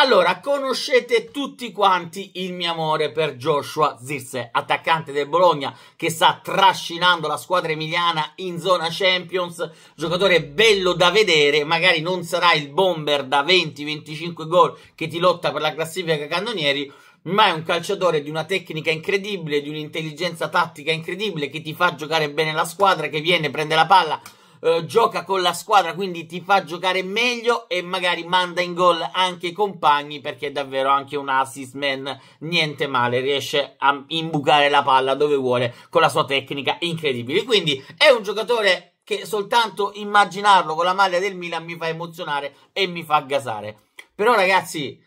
Allora, conoscete tutti quanti il mio amore per Joshua Zirze, attaccante del Bologna che sta trascinando la squadra emiliana in zona Champions, giocatore bello da vedere, magari non sarà il bomber da 20-25 gol che ti lotta per la classifica cannonieri, ma è un calciatore di una tecnica incredibile, di un'intelligenza tattica incredibile che ti fa giocare bene la squadra, che viene, prende la palla, eh, gioca con la squadra, quindi ti fa giocare meglio e magari manda in gol anche i compagni perché è davvero anche un assist man niente male, riesce a imbucare la palla dove vuole con la sua tecnica incredibile. Quindi è un giocatore che soltanto immaginarlo con la maglia del Milan mi fa emozionare e mi fa gasare. Però ragazzi,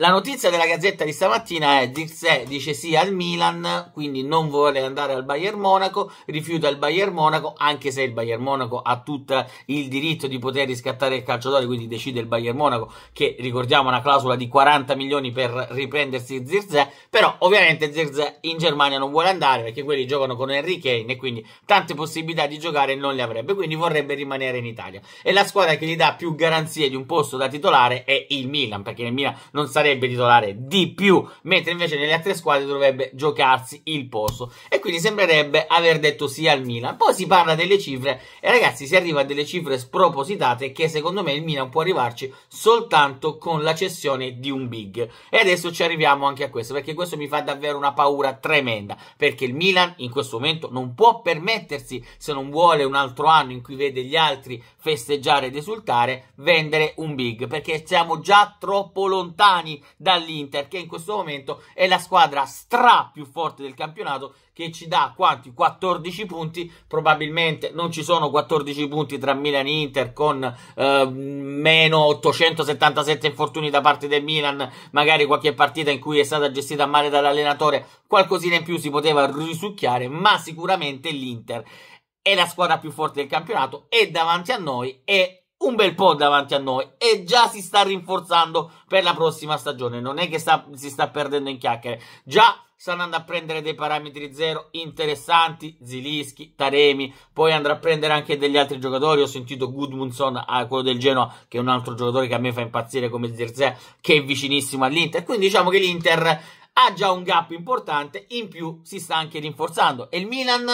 la notizia della Gazzetta di stamattina è Dirze dice sì al Milan, quindi non vuole andare al Bayern Monaco, rifiuta il Bayern Monaco, anche se il Bayern Monaco ha tutto il diritto di poter riscattare il calciatore, quindi decide il Bayern Monaco, che ricordiamo una clausola di 40 milioni per riprendersi Zirze, però ovviamente Zirze in Germania non vuole andare perché quelli giocano con Henry Kane e quindi tante possibilità di giocare non le avrebbe, quindi vorrebbe rimanere in Italia. E la squadra che gli dà più garanzie di un posto da titolare è il Milan, perché nel Milan non sarebbe sarebbe titolare di più, mentre invece nelle altre squadre dovrebbe giocarsi il posto. E quindi sembrerebbe aver detto sì al Milan. Poi si parla delle cifre e ragazzi si arriva a delle cifre spropositate che secondo me il Milan può arrivarci soltanto con la cessione di un big. E adesso ci arriviamo anche a questo, perché questo mi fa davvero una paura tremenda, perché il Milan in questo momento non può permettersi, se non vuole un altro anno in cui vede gli altri festeggiare ed esultare, vendere un big, perché siamo già troppo lontani dall'Inter, che in questo momento è la squadra stra più forte del campionato, che ci dà quanti? 14 punti. Probabilmente non ci sono 14 punti tra Milan e Inter con eh, meno 877 infortuni da parte del Milan, magari qualche partita in cui è stata gestita male dall'allenatore, qualcosina in più si poteva risucchiare, ma sicuramente l'Inter è la squadra più forte del campionato, e davanti a noi è un bel po' davanti a noi e già si sta rinforzando per la prossima stagione. Non è che sta, si sta perdendo in chiacchiere, già sta andando a prendere dei parametri zero interessanti, Zilischi, Taremi, poi andrà a prendere anche degli altri giocatori. Ho sentito Goodmunson, eh, quello del Genoa, che è un altro giocatore che a me fa impazzire come Zirzea, che è vicinissimo all'Inter. Quindi diciamo che l'Inter ha già un gap importante, in più si sta anche rinforzando. E il Milan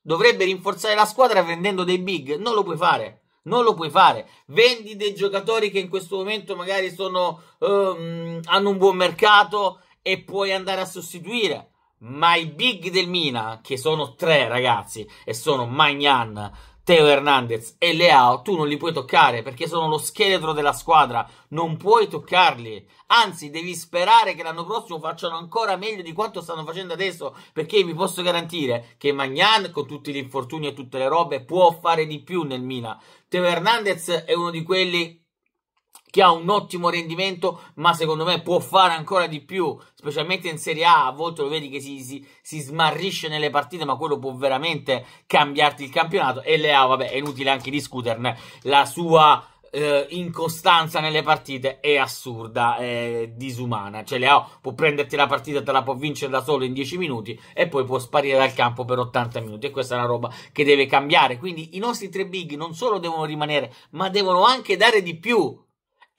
dovrebbe rinforzare la squadra prendendo dei big, non lo puoi fare non lo puoi fare. Vendi dei giocatori che in questo momento magari sono, um, hanno un buon mercato e puoi andare a sostituire. Ma i big del Mina, che sono tre ragazzi, e sono Magnan, Teo Hernandez e Leao tu non li puoi toccare perché sono lo scheletro della squadra, non puoi toccarli. Anzi, devi sperare che l'anno prossimo facciano ancora meglio di quanto stanno facendo adesso, perché vi posso garantire che Magnan, con tutti gli infortuni e tutte le robe, può fare di più nel Milan. Teo Hernandez è uno di quelli che ha un ottimo rendimento, ma secondo me può fare ancora di più, specialmente in Serie A. A volte lo vedi che si, si, si smarrisce nelle partite, ma quello può veramente cambiarti il campionato. E Leao, vabbè, è inutile anche discuterne. La sua eh, incostanza nelle partite è assurda, è disumana. Cioè, Leao può prenderti la partita, te la può vincere da solo in 10 minuti e poi può sparire dal campo per 80 minuti. E questa è una roba che deve cambiare. Quindi i nostri tre big non solo devono rimanere, ma devono anche dare di più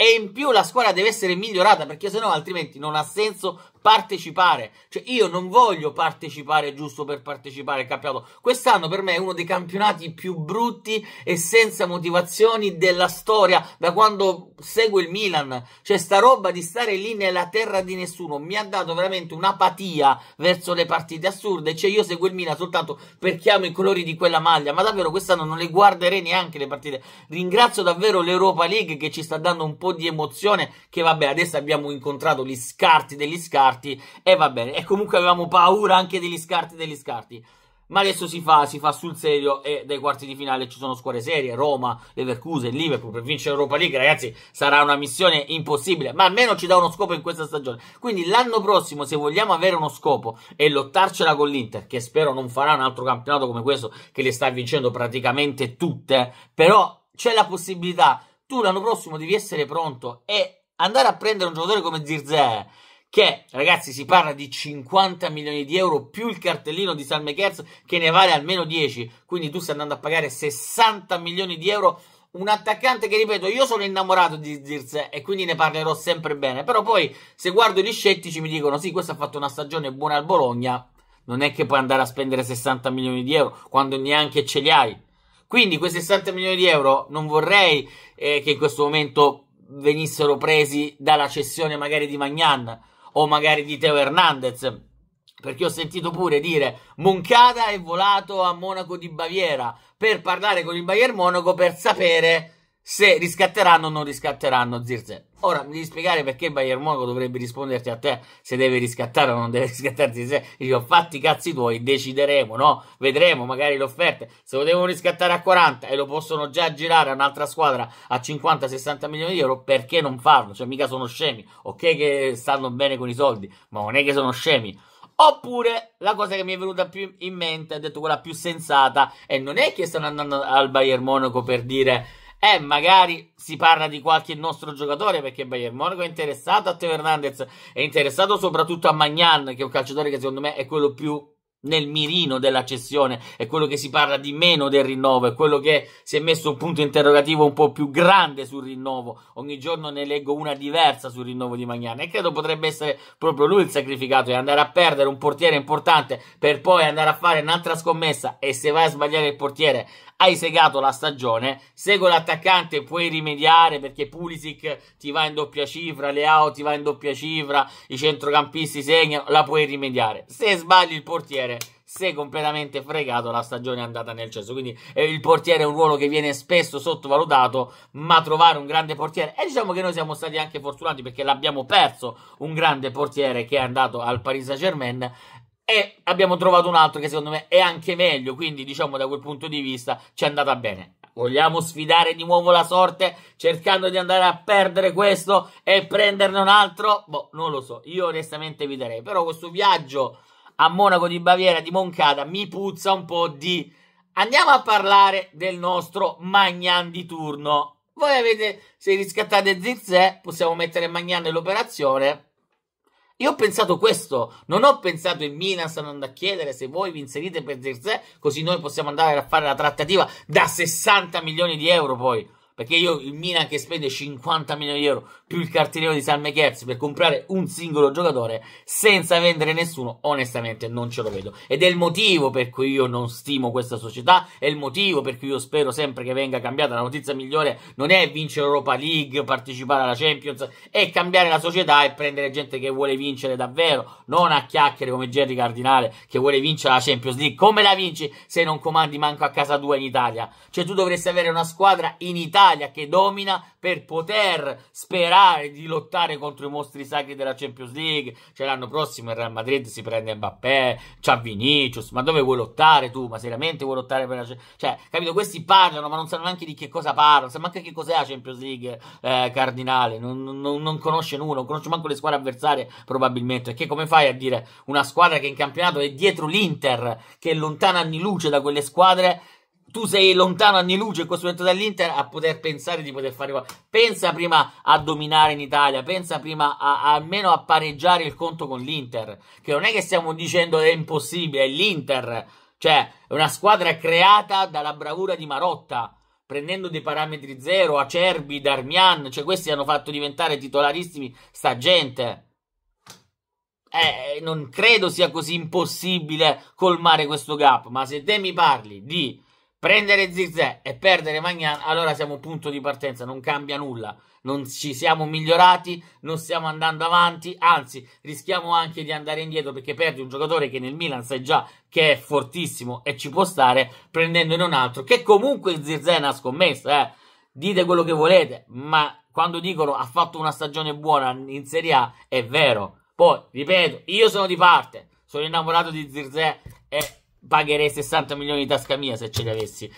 e in più la squadra deve essere migliorata perché sennò altrimenti non ha senso partecipare. Cioè, io non voglio partecipare giusto per partecipare al campionato. Quest'anno per me è uno dei campionati più brutti e senza motivazioni della storia da quando seguo il Milan. Cioè, sta roba di stare lì nella terra di nessuno mi ha dato veramente un'apatia verso le partite assurde. Cioè, io seguo il Milan soltanto perché amo i colori di quella maglia, ma davvero quest'anno non le guarderei neanche le partite. Ringrazio davvero l'Europa League che ci sta dando un po' di emozione che vabbè, adesso abbiamo incontrato gli scarti degli scarti scarti e va bene. E comunque avevamo paura anche degli scarti degli scarti. Ma adesso si fa, si fa sul serio e dai quarti di finale ci sono squadre serie, Roma, Leverkusen, Liverpool per vincere l'Europa League, ragazzi, sarà una missione impossibile, ma almeno ci dà uno scopo in questa stagione. Quindi l'anno prossimo, se vogliamo avere uno scopo e lottarcela con l'Inter, che spero non farà un altro campionato come questo che le sta vincendo praticamente tutte, però c'è la possibilità, tu l'anno prossimo devi essere pronto e andare a prendere un giocatore come Zirze che ragazzi si parla di 50 milioni di euro più il cartellino di Salmakers che ne vale almeno 10, quindi tu stai andando a pagare 60 milioni di euro un attaccante che ripeto io sono innamorato di Zirze e quindi ne parlerò sempre bene però poi se guardo gli scettici mi dicono sì questo ha fatto una stagione buona al Bologna non è che puoi andare a spendere 60 milioni di euro quando neanche ce li hai quindi quei 60 milioni di euro non vorrei eh, che in questo momento venissero presi dalla cessione magari di Magnan o magari di Teo Hernandez perché ho sentito pure dire Moncada è volato a Monaco di Baviera per parlare con il Bayern Monaco per sapere se riscatteranno o non riscatteranno Zirze. Ora mi devi spiegare perché Bayern Monaco dovrebbe risponderti a te se deve riscattare o non deve riscattare Zirze. io ho fatti i cazzi tuoi, decideremo, no? Vedremo magari le offerte. Se lo devono riscattare a 40 e lo possono già girare a un'altra squadra a 50-60 milioni di euro, perché non farlo? Cioè, mica sono scemi. Ok, che stanno bene con i soldi, ma non è che sono scemi. Oppure la cosa che mi è venuta più in mente, ho detto quella più sensata, e non è che stanno andando al Bayern Monaco per dire e magari si parla di qualche nostro giocatore perché Bayern Monaco è interessato a Teo Hernandez, è interessato soprattutto a Magnan, che è un calciatore che secondo me è quello più nel mirino della cessione, è quello che si parla di meno del rinnovo, è quello che si è messo un punto interrogativo un po' più grande sul rinnovo. Ogni giorno ne leggo una diversa sul rinnovo di Magnan e credo potrebbe essere proprio lui il sacrificato e andare a perdere un portiere importante per poi andare a fare un'altra scommessa e se vai a sbagliare il portiere hai segato la stagione. Se con l'attaccante puoi rimediare perché Pulisic ti va in doppia cifra, Leao ti va in doppia cifra, i centrocampisti segnano, la puoi rimediare. Se sbagli il portiere, sei completamente fregato, la stagione è andata nel cesso. Quindi eh, il portiere è un ruolo che viene spesso sottovalutato, ma trovare un grande portiere, e diciamo che noi siamo stati anche fortunati perché l'abbiamo perso, un grande portiere che è andato al Paris Saint Germain, e abbiamo trovato un altro che secondo me è anche meglio, quindi diciamo da quel punto di vista ci è andata bene. Vogliamo sfidare di nuovo la sorte cercando di andare a perdere questo e prenderne un altro? Boh, non lo so, io onestamente vi darei però questo viaggio a Monaco di Baviera di Moncada mi puzza un po' di... Andiamo a parlare del nostro Magnan di turno. Voi avete, se riscattate Zizè possiamo mettere Magnan nell'operazione io ho pensato questo, non ho pensato in Minas andando a chiedere se voi vi inserite per Zirze, così noi possiamo andare a fare la trattativa da 60 milioni di euro poi perché io il Milan che spende 50 milioni di euro più il cartellino di San Mechers per comprare un singolo giocatore senza vendere nessuno, onestamente non ce lo vedo. Ed è il motivo per cui io non stimo questa società, è il motivo per cui io spero sempre che venga cambiata. La notizia migliore non è vincere Europa League, partecipare alla Champions, è cambiare la società e prendere gente che vuole vincere davvero, non a chiacchiere come Jerry Cardinale che vuole vincere la Champions League. Come la vinci se non comandi manco a casa tua in Italia? Cioè tu dovresti avere una squadra in Italia l'Italia che domina per poter sperare di lottare contro i mostri sacri della Champions League. Cioè l'anno prossimo il Real Madrid si prende Mbappé, c'ha Vinicius, ma dove vuoi lottare tu? Ma seriamente vuoi lottare per la Champions Cioè, capito, questi parlano ma non sanno neanche di che cosa parlano, sanno neanche che cos'è la Champions League eh, cardinale, non, non, non conosce nulla, non conosce manco le squadre avversarie probabilmente, perché come fai a dire una squadra che in campionato è dietro l'Inter, che è lontana anni luce da quelle squadre tu sei lontano anni luce in questo momento dall'Inter a poter pensare di poter fare qualcosa. Pensa prima a dominare in Italia, pensa prima a, a, almeno a pareggiare il conto con l'Inter, che non è che stiamo dicendo è impossibile, è l'Inter, cioè è una squadra creata dalla bravura di Marotta. Prendendo dei parametri zero, Acerbi, Darmian, cioè questi hanno fatto diventare titolarissimi sta gente. Eh, non credo sia così impossibile colmare questo gap, ma se te mi parli di prendere Zizè e perdere Magnan, allora siamo punto di partenza, non cambia nulla. Non ci siamo migliorati, non stiamo andando avanti, anzi rischiamo anche di andare indietro perché perdi un giocatore che nel Milan sai già che è fortissimo e ci può stare, prendendone un altro, che comunque Zizè è una scommessa, eh. dite quello che volete, ma quando dicono ha fatto una stagione buona in Serie A è vero. Poi, ripeto, io sono di parte, sono innamorato di Zizè e pagherei 60 milioni di tasca mia se ce li avessi.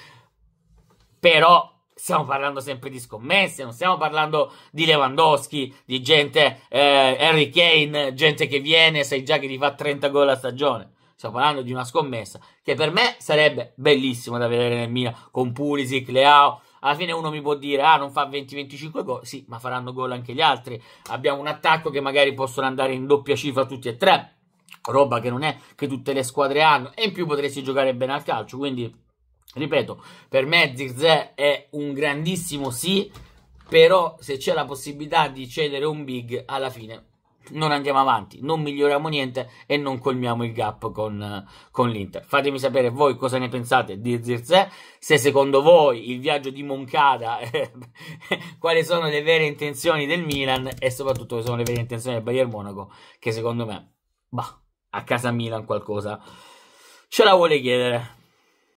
Però stiamo parlando sempre di scommesse, non stiamo parlando di Lewandowski, di gente, eh, Harry Kane, gente che viene, sai già che ti fa 30 gol a stagione. Stiamo parlando di una scommessa che per me sarebbe bellissima da vedere nel Milan con Pulisic, Leao. Alla fine uno mi può dire, ah, non fa 20-25 gol. Sì, ma faranno gol anche gli altri. Abbiamo un attacco che magari possono andare in doppia cifra tutti e tre roba che non è che tutte le squadre hanno e in più potresti giocare bene al calcio quindi ripeto per me Zirze è un grandissimo sì però se c'è la possibilità di cedere un big alla fine non andiamo avanti, non miglioriamo niente e non colmiamo il gap con, con l'Inter. Fatemi sapere voi cosa ne pensate di Zirze, se secondo voi il viaggio di Moncada, quali sono le vere intenzioni del Milan e soprattutto quali sono le vere intenzioni del Bayern Monaco, che secondo me Bah, a casa Milan qualcosa ce la vuole chiedere.